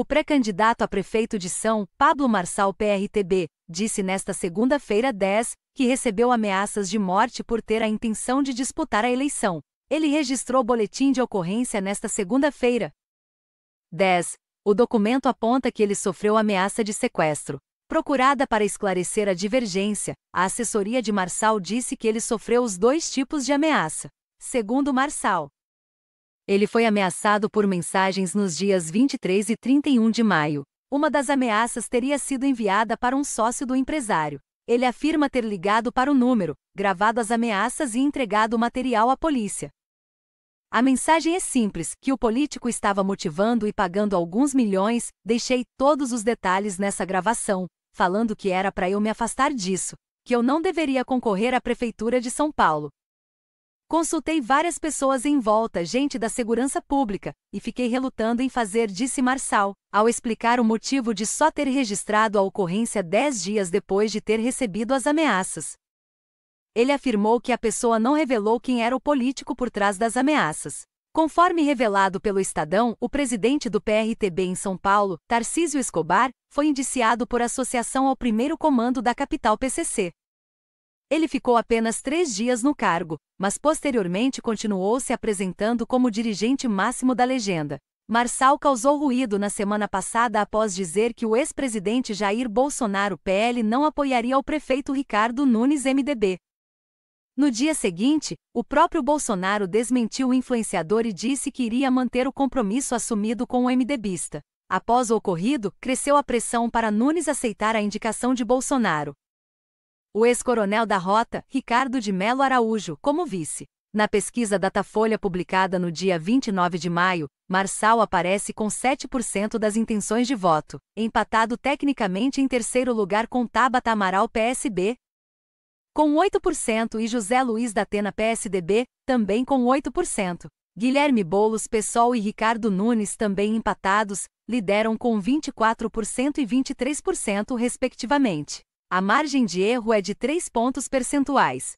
O pré-candidato a prefeito de São Pablo Marçal PRTB disse nesta segunda-feira 10 que recebeu ameaças de morte por ter a intenção de disputar a eleição. Ele registrou boletim de ocorrência nesta segunda-feira. 10. O documento aponta que ele sofreu ameaça de sequestro. Procurada para esclarecer a divergência, a assessoria de Marçal disse que ele sofreu os dois tipos de ameaça. Segundo Marçal, ele foi ameaçado por mensagens nos dias 23 e 31 de maio. Uma das ameaças teria sido enviada para um sócio do empresário. Ele afirma ter ligado para o número, gravado as ameaças e entregado o material à polícia. A mensagem é simples: que o político estava motivando e pagando alguns milhões. Deixei todos os detalhes nessa gravação, falando que era para eu me afastar disso, que eu não deveria concorrer à prefeitura de São Paulo, Consultei várias pessoas em volta, gente da segurança pública, e fiquei relutando em fazer, disse Marçal, ao explicar o motivo de só ter registrado a ocorrência dez dias depois de ter recebido as ameaças. Ele afirmou que a pessoa não revelou quem era o político por trás das ameaças. Conforme revelado pelo Estadão, o presidente do PRTB em São Paulo, Tarcísio Escobar, foi indiciado por associação ao primeiro comando da capital PCC. Ele ficou apenas três dias no cargo, mas posteriormente continuou se apresentando como dirigente máximo da legenda. Marçal causou ruído na semana passada após dizer que o ex-presidente Jair Bolsonaro PL não apoiaria o prefeito Ricardo Nunes MDB. No dia seguinte, o próprio Bolsonaro desmentiu o influenciador e disse que iria manter o compromisso assumido com o MDBista. Após o ocorrido, cresceu a pressão para Nunes aceitar a indicação de Bolsonaro o ex-coronel da Rota, Ricardo de Melo Araújo, como vice. Na pesquisa Datafolha publicada no dia 29 de maio, Marçal aparece com 7% das intenções de voto, empatado tecnicamente em terceiro lugar com Tabata Amaral PSB, com 8% e José Luiz da Atena PSDB, também com 8%. Guilherme Bolos Pessoal e Ricardo Nunes, também empatados, lideram com 24% e 23%, respectivamente. A margem de erro é de 3 pontos percentuais.